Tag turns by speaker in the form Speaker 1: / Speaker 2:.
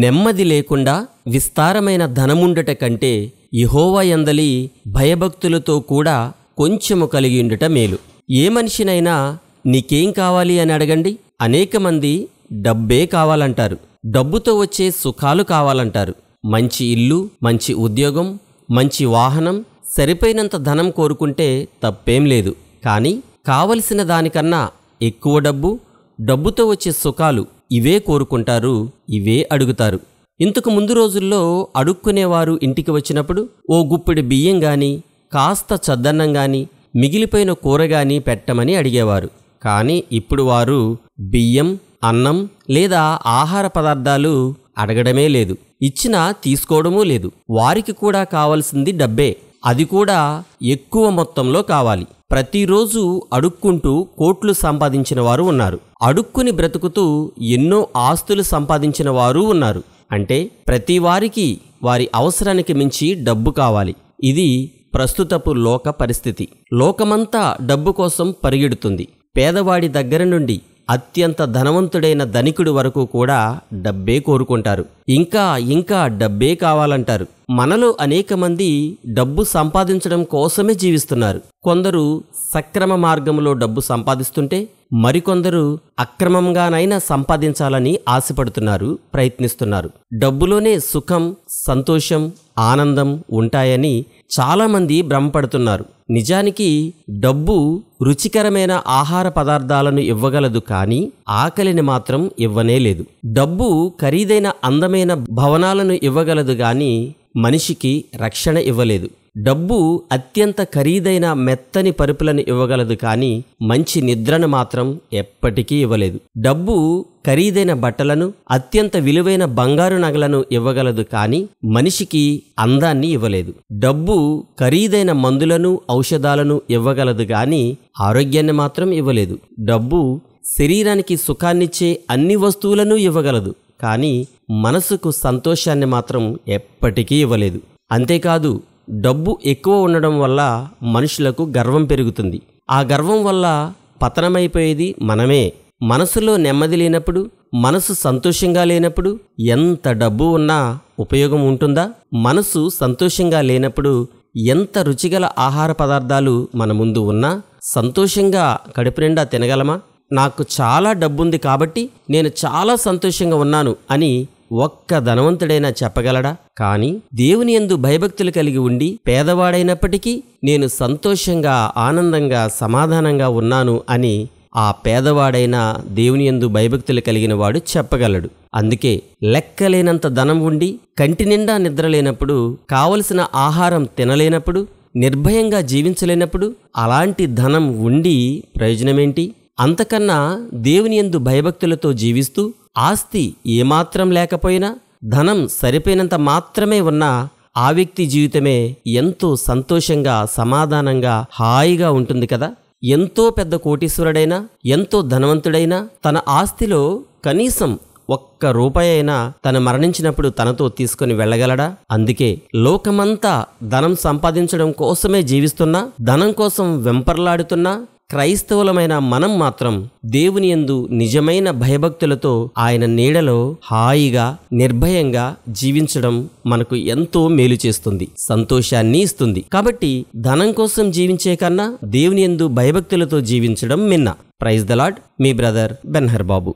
Speaker 1: నెమ్మది లేకుండా విస్తారమైన ధనముండట కంటే ఎందలి భయభక్తులతో కూడా కొంచెము ఉండట మేలు ఏ మనిషినైనా నీకేం కావాలి అని అడగండి అనేక మంది డబ్బే కావాలంటారు డబ్బుతో వచ్చే సుఖాలు కావాలంటారు మంచి ఇల్లు మంచి ఉద్యోగం మంచి వాహనం సరిపోయినంత ధనం కోరుకుంటే తప్పేం లేదు కానీ కావలసిన దానికన్నా ఎక్కువ డబ్బు డబ్బుతో వచ్చే సుఖాలు ఇవే కోరుకుంటారు ఇవే అడుగుతారు ఇంతకు ముందు రోజుల్లో అడుక్కునేవారు ఇంటికి వచ్చినప్పుడు ఓ గుప్పిడి బియ్యం గాని కాస్త చద్దన్నం గాని మిగిలిపోయిన కూర గాని పెట్టమని అడిగేవారు కానీ ఇప్పుడు వారు బియ్యం అన్నం లేదా ఆహార పదార్థాలు అడగడమే లేదు ఇచ్చినా తీసుకోవడమూ లేదు వారికి కూడా కావలసింది డబ్బే అది కూడా ఎక్కువ మొత్తంలో కావాలి ప్రతిరోజు అడుక్కుంటూ కోట్లు సంపాదించిన వారు ఉన్నారు అడుక్కుని బ్రతుకుతూ ఎన్నో ఆస్తులు సంపాదించిన వారు ఉన్నారు అంటే ప్రతి వారికి వారి అవసరానికి మించి డబ్బు కావాలి ఇది ప్రస్తుతపు లోక పరిస్థితి లోకమంతా డబ్బు కోసం పరిగెడుతుంది పేదవాడి దగ్గర నుండి అత్యంత ధనవంతుడైన ధనికుడు వరకు కూడా డబ్బే కోరుకుంటారు ఇంకా ఇంకా డబ్బే కావాలంటారు మనలో అనేక మంది డబ్బు సంపాదించడం కోసమే జీవిస్తున్నారు కొందరు సక్రమ మార్గంలో డబ్బు సంపాదిస్తుంటే మరికొందరు అక్రమంగానైనా సంపాదించాలని ఆశపడుతున్నారు ప్రయత్నిస్తున్నారు డబ్బులోనే సుఖం సంతోషం ఆనందం ఉంటాయని చాలామంది భ్రమపడుతున్నారు నిజానికి డబ్బు రుచికరమైన ఆహార పదార్థాలను ఇవ్వగలదు కానీ ఆకలిని మాత్రం ఇవ్వనే లేదు డబ్బు ఖరీదైన అందమైన భవనాలను ఇవ్వగలదు కానీ మనిషికి రక్షణ ఇవ్వలేదు డబ్బు అత్యంత ఖరీదైన మెత్తని పరుపులను ఇవ్వగలదు కానీ మంచి నిద్రను మాత్రం ఎప్పటికీ ఇవ్వలేదు డబ్బు ఖరీదైన బట్టలను అత్యంత విలువైన బంగారు నగలను ఇవ్వగలదు కానీ మనిషికి అందాన్ని ఇవ్వలేదు డబ్బు ఖరీదైన మందులను ఔషధాలను ఇవ్వగలదు కానీ ఆరోగ్యాన్ని మాత్రం ఇవ్వలేదు డబ్బు శరీరానికి సుఖాన్నిచ్చే అన్ని వస్తువులను ఇవ్వగలదు కానీ మనసుకు సంతోషాన్ని మాత్రం ఎప్పటికీ ఇవ్వలేదు అంతేకాదు డబ్బు ఎక్కువ ఉండడం వల్ల మనుషులకు గర్వం పెరుగుతుంది ఆ గర్వం వల్ల పతనమైపోయేది మనమే మనసులో నెమ్మది లేనప్పుడు మనసు సంతోషంగా లేనప్పుడు ఎంత డబ్బు ఉన్నా ఉపయోగం ఉంటుందా మనసు సంతోషంగా లేనప్పుడు ఎంత రుచిగల ఆహార పదార్థాలు మన ముందు ఉన్నా సంతోషంగా కడుపు నిండా తినగలమా నాకు చాలా డబ్బుంది కాబట్టి నేను చాలా సంతోషంగా ఉన్నాను అని ఒక్క ధనవంతుడైనా చెప్పగలడా కాని దేవుని ఎందు భయభక్తులు కలిగి ఉండి పేదవాడైనప్పటికీ నేను సంతోషంగా ఆనందంగా సమాధానంగా ఉన్నాను అని ఆ పేదవాడైన దేవుని ఎందు భయభక్తులు కలిగిన వాడు చెప్పగలడు అందుకే లెక్కలేనంత ధనం ఉండి కంటి నిండా నిద్రలేనప్పుడు కావలసిన ఆహారం తినలేనప్పుడు నిర్భయంగా జీవించలేనప్పుడు అలాంటి ధనం ఉండి ప్రయోజనమేంటి అంతకన్నా దేవుని ఎందు భయభక్తులతో జీవిస్తూ ఆస్తి ఏమాత్రం లేకపోయినా ధనం సరిపోయినంత మాత్రమే ఉన్నా ఆ వ్యక్తి జీవితమే ఎంతో సంతోషంగా సమాధానంగా హాయిగా ఉంటుంది కదా ఎంతో పెద్ద కోటీశ్వరుడైనా ఎంతో ధనవంతుడైనా తన ఆస్తిలో కనీసం ఒక్క రూపాయి అయినా తను మరణించినప్పుడు తనతో తీసుకుని వెళ్ళగలడా అందుకే లోకమంతా ధనం సంపాదించడం కోసమే జీవిస్తున్నా ధనం కోసం వెంపర్లాడుతున్నా క్రైస్తవులమైన మనం మాత్రం దేవుని ఎందు నిజమైన భయభక్తులతో ఆయన నీడలో హాయిగా నిర్భయంగా జీవించడం మనకు ఎంతో మేలు చేస్తుంది సంతోషాన్ని ఇస్తుంది కాబట్టి ధనం కోసం జీవించే కన్నా దేవుని ఎందు భయభక్తులతో జీవించడం మిన్న ప్రైజ్ ద లాడ్ మీ బ్రదర్ బెన్హర్ బాబు